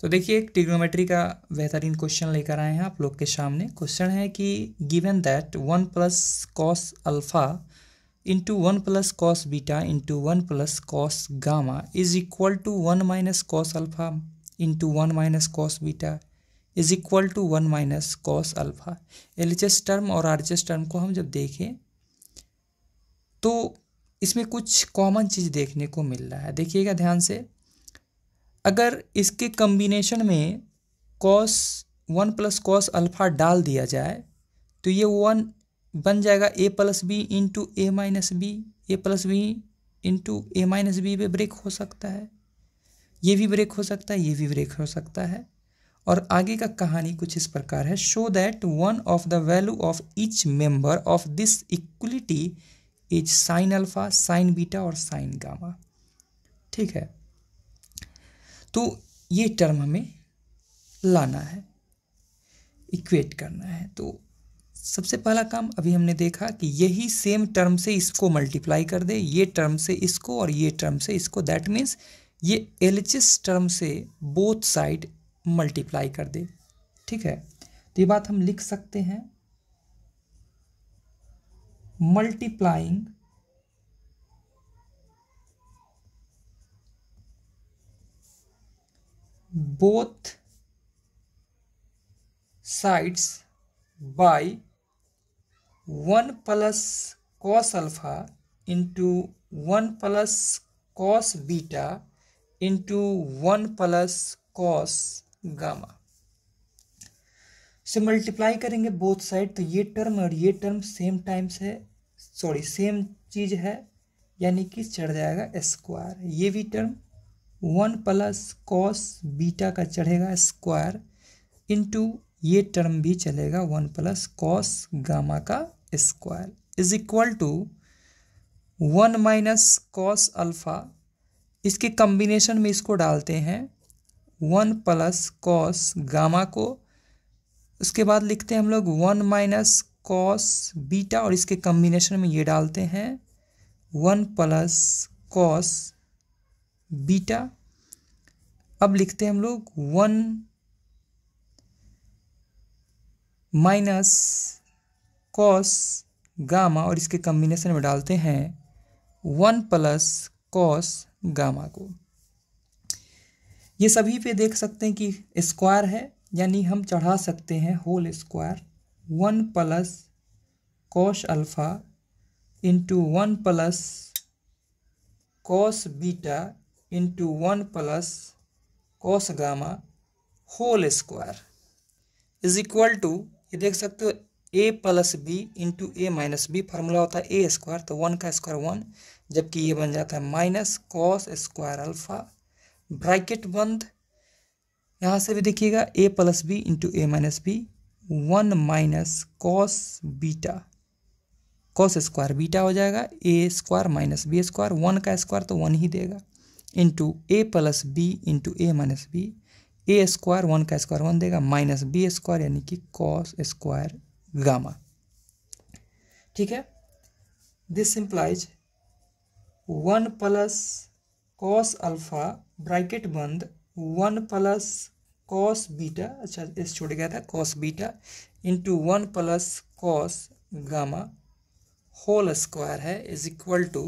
तो देखिए एक ट्रिग्नोमेट्री का बेहतरीन क्वेश्चन लेकर आए हैं आप लोग के सामने क्वेश्चन है कि given that one plus cos alpha into one plus cos beta into one plus cos gamma is equal to one minus cos alpha into one minus cos beta is equal to one minus cos alpha L term और R term को हम जब देखें तो इसमें कुछ common चीज़ देखने को मिल रहा है देखिएगा ध्यान से अगर इसके कम्बिनेशन में cos one plus cos alpha डाल दिया जाए तो ये वन बन जाएगा A plus B into A minus B A plus B into A minus B पे ब्रेक हो सकता है ये भी ब्रेक हो सकता है ये भी ब्रेक हो सकता है और आगे का कहानी कुछ इस प्रकार है show that one of the value of each member of this equality is sine alpha sine beta और साइन गामा ठीक है तो ये टर्म हमें लाना है इक्वेट करना है तो सबसे पहला काम अभी हमने देखा कि यही सेम टर्म से इसको मल्टीप्लाई कर दे ये टर्म से इसको और ये टर्म से इसको दैट मीन्स ये एल टर्म से बोथ साइड मल्टीप्लाई कर दे ठीक है तो ये बात हम लिख सकते हैं multiplying both sides by 1 plus cos alpha into 1 plus cos beta into 1 plus cos gamma से मल्टीप्लाई करेंगे बोथ साइड तो ये टर्म और ये टर्म सेम टाइम्स है सॉरी सेम चीज़ है यानी कि चढ़ जाएगा स्क्वायर ये भी term one plus cos beta का चढ़ेगा स्क्वायर इंटू ये टर्म भी चलेगा वन प्लस कॉस गामा का square is equal to one minus cos alpha इसके कम्बिनेशन में इसको डालते हैं वन प्लस कॉस गामा को उसके बाद लिखते हैं हम लोग वन माइनस कॉस बीटा और इसके कम्बिनेशन में ये डालते हैं वन प्लस कॉस बीटा अब लिखते हैं हम लोग वन माइनस कॉस गामा और इसके कम्बिनेशन में डालते हैं वन प्लस कॉस गामा को ये सभी पे देख सकते हैं कि स्क्वायर है यानी हम चढ़ा सकते हैं whole square one plus cos alpha into one plus cos beta into one plus cos gamma whole square is equal to ये देख सकते हो A plus B into A minus B formula होता है ए स्क्वायर तो one का square one जबकि ये बन जाता है minus cos square alpha bracket बंद यहाँ से भी देखिएगा A plus B into A minus B one minus cos beta cos square beta हो जाएगा A square minus B square one का स्क्वायर तो वन ही देगा into A plus B into A minus B A square one का square one देगा minus B square यानी कि कॉस स्क्वायर गामा ठीक है this implies one plus cos alpha bracket बंद वन प्लस कॉस बीटा अच्छा इस छोड़ गया था cos beta into one plus cos gamma whole square है is equal to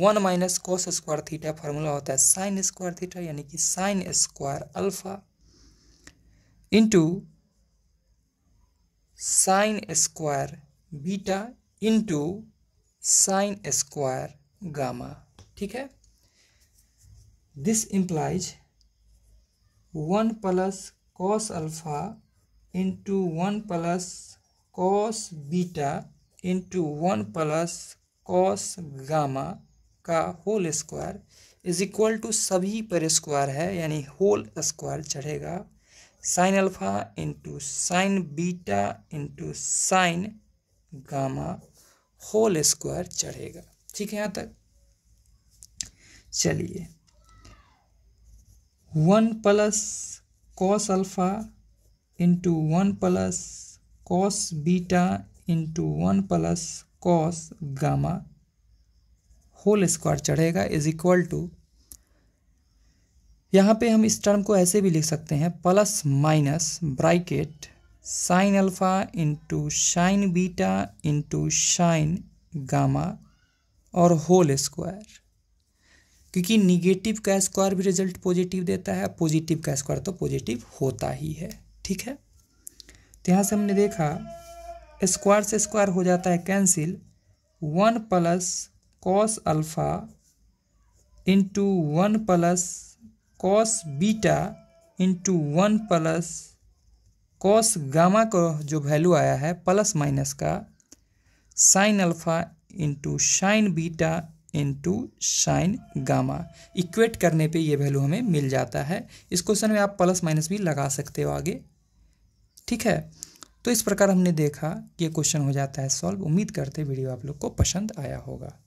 one minus cos square theta formula होता है साइन स्क्वायर थीटा यानी कि sine square alpha into sine square beta into sine square gamma ठीक है this implies one plus cos alpha into one plus cos beta into one plus cos gamma का whole square is equal to सभी पर square है यानी whole square चढ़ेगा sine alpha into sine beta into sine gamma whole square चढ़ेगा ठीक है यहाँ तक चलिए one plus cos alpha into one plus cos beta into one plus cos gamma whole square चढ़ेगा इज इक्वल टू यहाँ पे हम इस टर्म को ऐसे भी लिख सकते हैं plus minus bracket sine alpha into sine beta into sine gamma और होल स्क्वायर क्योंकि निगेटिव का स्क्वायर भी रिजल्ट पॉजिटिव देता है पॉजिटिव का स्क्वायर तो पॉजिटिव होता ही है ठीक है तो यहाँ से हमने देखा स्क्वायर से स्क्वायर हो जाता है cancel one plus cos alpha into one plus cos beta into one plus cos gamma का जो वैल्यू आया है प्लस माइनस का sine alpha into sine beta into sine gamma equate करने पे ये वैल्यू हमें मिल जाता है इस क्वेश्चन में आप प्लस माइनस भी लगा सकते हो आगे ठीक है तो इस प्रकार हमने देखा ये क्वेश्चन हो जाता है सॉल्व उम्मीद करते वीडियो आप लोग को पसंद आया होगा